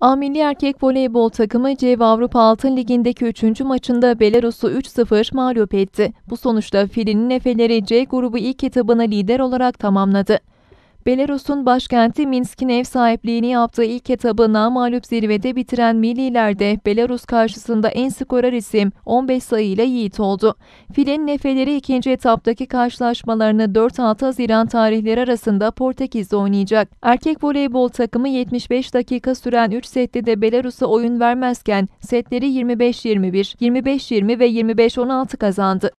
A milli erkek voleybol takımı CEV Avrupa Altın Ligi'ndeki 3. maçında Belarus'u 3-0 mağlup etti. Bu sonuçta Filin'in Efeleri C grubu ilk etabını lider olarak tamamladı. Belarus'un başkenti Minsk'in ev sahipliğini yaptığı ilk etabı namalup zirvede bitiren Millilerde, Belarus karşısında en skorer isim 15 sayıyla yiğit oldu. Filin nefeleri ikinci etaptaki karşılaşmalarını 4-6 Haziran tarihleri arasında Portekiz'de oynayacak. Erkek voleybol takımı 75 dakika süren 3 sette de Belarus'a oyun vermezken setleri 25-21, 25-20 ve 25-16 kazandı.